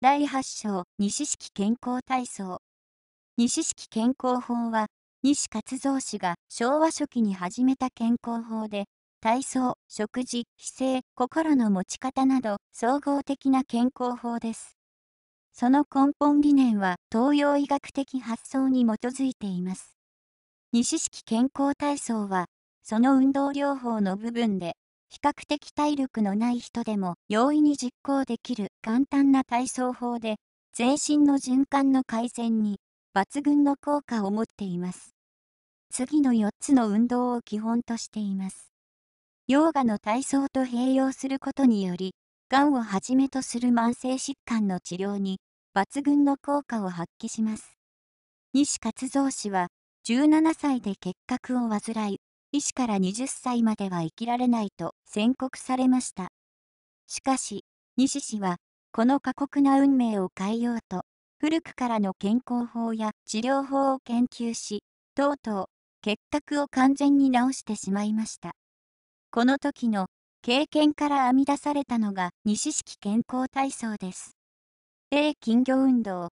第8章西式健康体操西式健康法は西勝蔵氏が昭和初期に始めた健康法で体操食事姿勢心の持ち方など総合的な健康法ですその根本理念は東洋医学的発想に基づいています西式健康体操はその運動療法の部分で比較的体力のない人でも容易に実行できる簡単な体操法で、全身の循環の改善に抜群の効果を持っています。次の4つの運動を基本としています。ヨーガの体操と併用することにより、がんをはじめとする慢性疾患の治療に抜群の効果を発揮します。西勝蔵氏は17歳で結核を患い、医師から20歳までは生きられないと宣告されました。しかし、西氏は、この過酷な運命を変えようと、古くからの健康法や治療法を研究し、とうとう、結核を完全に治してしまいました。この時の経験から編み出されたのが西式健康体操です。A 金魚運動。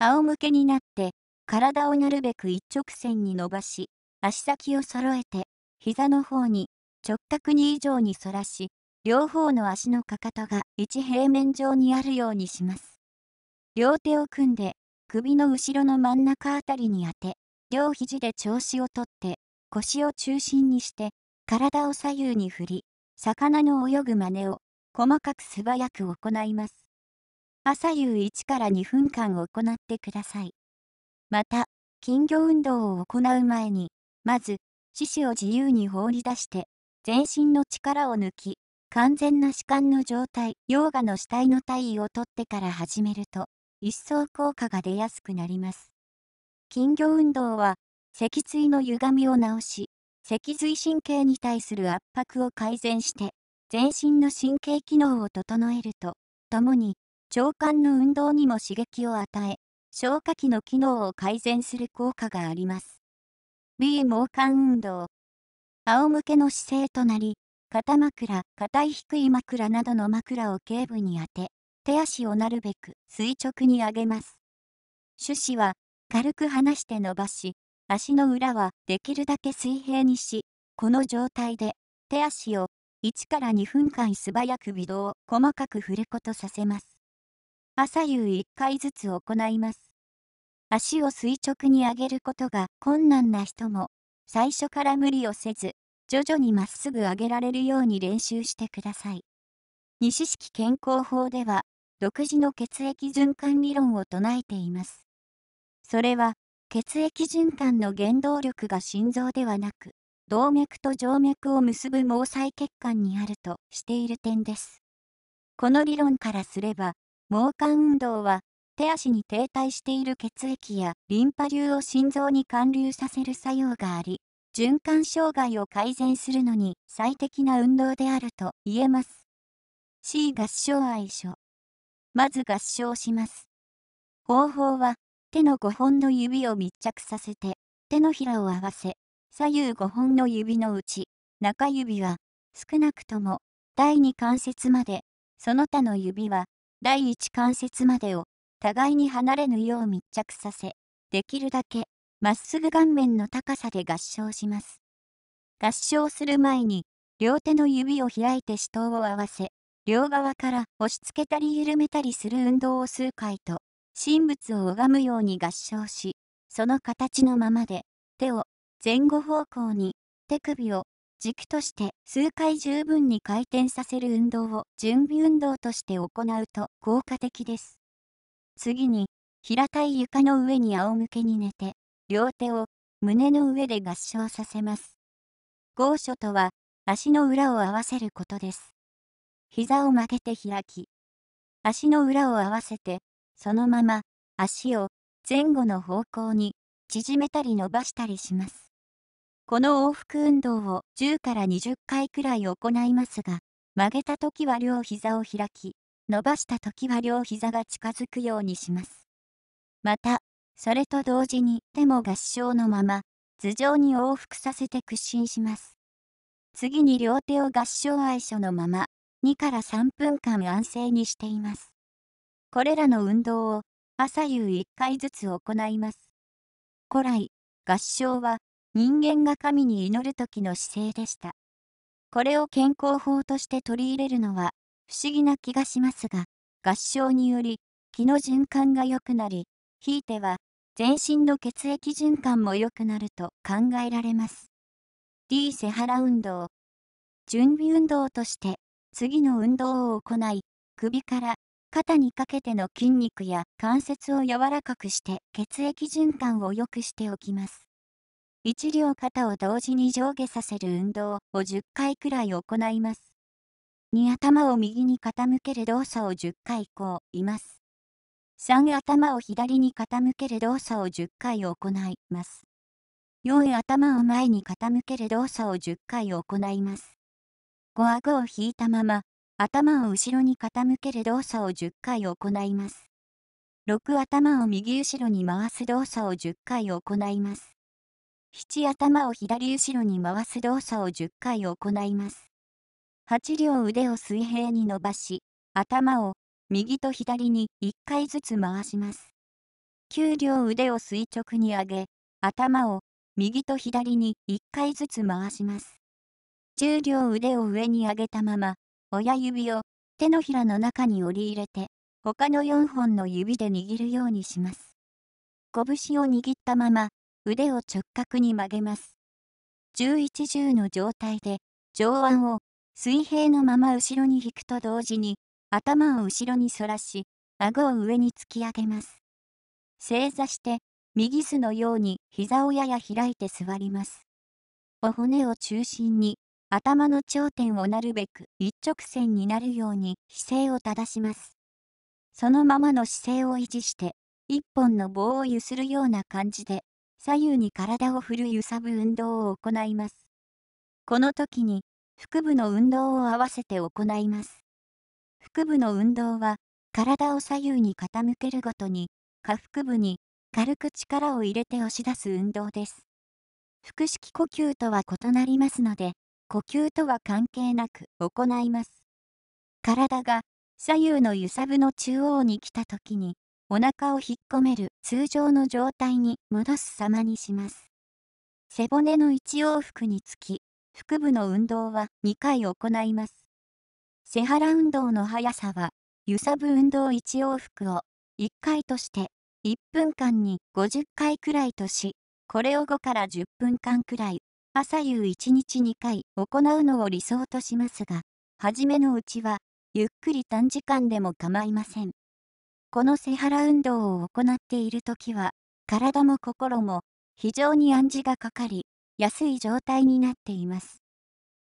仰向けになって、体をなるべく一直線に伸ばし、足先を揃えて、膝の方に直角に以上に反らし、両方の足のかかとが一平面上にあるようにします。両手を組んで、首の後ろの真ん中あたりに当て、両肘で調子をとって、腰を中心にして、体を左右に振り、魚の泳ぐ真似を細かく素早く行います。朝夕1から2分間行ってください。また、金魚運動を行う前に、まず、四肢を自由に放り出して、全身の力を抜き、完全な弛緩の状態、ヨガの死体の体位を取ってから始めると、一層効果が出やすくなります。金魚運動は、脊椎の歪みを治し、脊髄神経に対する圧迫を改善して、全身の神経機能を整えると、ともに、腸管の運動にも刺激を与え、消化器の機能を改善する効果があります。B 毛管運動仰向けの姿勢となり肩枕硬い低い枕などの枕を頸部に当て手足をなるべく垂直に上げます手指は軽く離して伸ばし足の裏はできるだけ水平にしこの状態で手足を1から2分間素早く微動を細かく振ることさせます朝夕1回ずつ行います足を垂直に上げることが困難な人も、最初から無理をせず、徐々にまっすぐ上げられるように練習してください。西式健康法では、独自の血液循環理論を唱えています。それは、血液循環の原動力が心臓ではなく、動脈と静脈を結ぶ毛細血管にあるとしている点です。この理論からすれば、毛管運動は手足に停滞している血液やリンパ流を心臓に還流させる作用があり、循環障害を改善するのに最適な運動であると言えます。C 合掌愛書。まず合掌します。方法は、手の5本の指を密着させて、手のひらを合わせ、左右5本の指のうち、中指は、少なくとも、第2関節まで、その他の指は、第1関節までを互いに離れぬよう密着させ、できるだけまっすぐ顔面の高さで合掌します。合掌する前に、両手の指を開いて死闘を合わせ、両側から押し付けたり緩めたりする運動を数回と、神仏を拝むように合掌し、その形のままで、手を前後方向に、手首を軸として数回十分に回転させる運動を準備運動として行うと効果的です。次に、平たい床の上に仰向けに寝て、両手を胸の上で合掌させます。合所とは、足の裏を合わせることです。膝を曲げて開き、足の裏を合わせて、そのまま足を前後の方向に縮めたり伸ばしたりします。この往復運動を10から20回くらい行いますが、曲げた時は両膝を開き、伸ばした時は両膝が近づくようにします。また、それと同時に手も合掌のまま、頭上に往復させて屈伸します。次に両手を合掌愛所のまま、2から3分間安静にしています。これらの運動を朝夕1回ずつ行います。古来、合掌は人間が神に祈る時の姿勢でした。これを健康法として取り入れるのは不思議な気がしますが、合唱により気の循環が良くなり、ひいては全身の血液循環も良くなると考えられます。D セハラ運動準備運動として次の運動を行い、首から肩にかけての筋肉や関節を柔らかくして血液循環を良くしておきます。1両肩を同時に上下させる運動を10回くらい行います。2頭を右に傾ける動作を10回行います。3頭を左に傾ける動作を10回行います。4頭を前に傾ける動作を10回行います。5顎を引いたまま、頭を後ろに傾ける動作を10回行います。6頭を右後ろに回す動作を10回行います。7頭を左後ろに回す動作を10回行います。8両腕を水平に伸ばし、頭を右と左に1回ずつ回します。9両腕を垂直に上げ、頭を右と左に1回ずつ回します。10両腕を上に上げたまま、親指を手のひらの中に折り入れて、他の4本の指で握るようにします。拳を握ったまま、腕を直角に曲げます。11重の状態で、上腕を水平のまま後ろに引くと同時に、頭を後ろに反らし、顎を上に突き上げます。正座して、右巣のように膝をやや開いて座ります。お骨を中心に、頭の頂点をなるべく一直線になるように姿勢を正します。そのままの姿勢を維持して、一本の棒を揺するような感じで、左右に体を振る揺さぶ運動を行います。この時に、腹部の運動を合わせて行います。腹部の運動は、体を左右に傾けるごとに、下腹部に軽く力を入れて押し出す運動です。腹式呼吸とは異なりますので、呼吸とは関係なく行います。体が左右の揺さぶの中央に来た時に、お腹を引っ込める通常の状態に戻す様にします。背骨の一往復につき、腹部の運動は2回行います。セハラ運動の速さは、揺さぶ運動1往復を1回として1分間に50回くらいとし、これを5から10分間くらい、朝夕1日2回行うのを理想としますが、初めのうちは、ゆっくり短時間でも構いません。このセハラ運動を行っているときは、体も心も非常に暗示がかかり、安い状態になっています。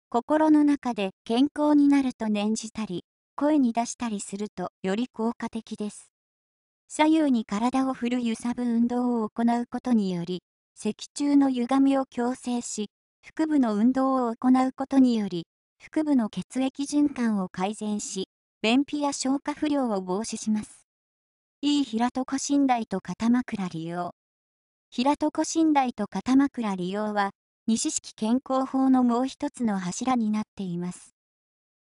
心の中で健康になると念じたり、声に出したりするとより効果的です。左右に体を振る揺さぶ運動を行うことにより、脊柱の歪みを矯正し、腹部の運動を行うことにより、腹部の血液循環を改善し、便秘や消化不良を防止します。いい平床寝台と肩枕利用。平床寝台と肩枕利用は、西式健康法のもう一つの柱になっています。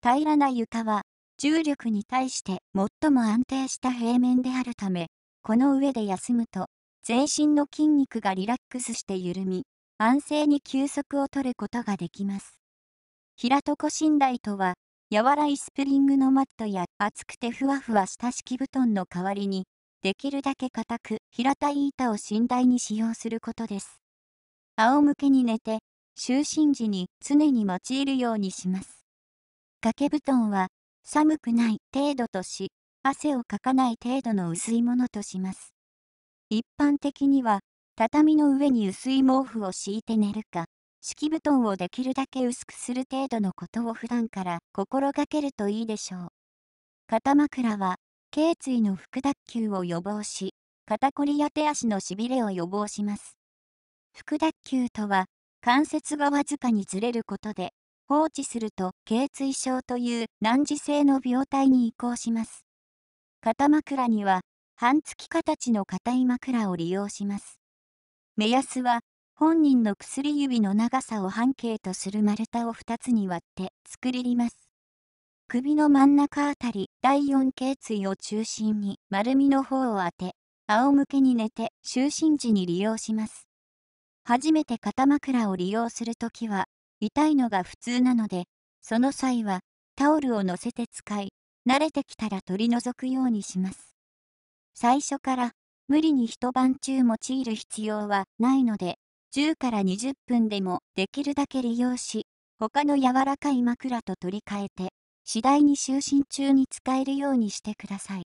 平らな床は、重力に対して最も安定した平面であるため、この上で休むと、全身の筋肉がリラックスして緩み、安静に休息をとることができます。平床寝台とは、柔らいスプリングのマットや厚くてふわふわした敷布団の代わりに、できるだけ硬く平たい板を寝台に使用することです。仰向けに寝て、就寝時に常に用いるようにします。掛け布団は、寒くない程度とし、汗をかかない程度の薄いものとします。一般的には、畳の上に薄い毛布を敷いて寝るか、敷布団をできるだけ薄くする程度のことを普段から心がけるといいでしょう。肩枕は、頸椎の副脱臼を予防し、肩こりや手足のしびれを予防します。副脱臼とは、関節がわずかにずれることで、放置すると頚椎症という難治性の病態に移行します。肩枕には、半月形の硬い枕を利用します。目安は、本人の薬指の長さを半径とする丸太を2つに割って作ります。首の真ん中あたり第4頸椎を中心に丸みの方を当て、仰向けに寝て就寝時に利用します。初めて肩枕を利用するときは、痛いのが普通なので、その際は、タオルを乗せて使い、慣れてきたら取り除くようにします。最初から、無理に一晩中用いる必要はないので、10から20分でもできるだけ利用し、他の柔らかい枕と取り替えて、次第に就寝中に使えるようにしてください。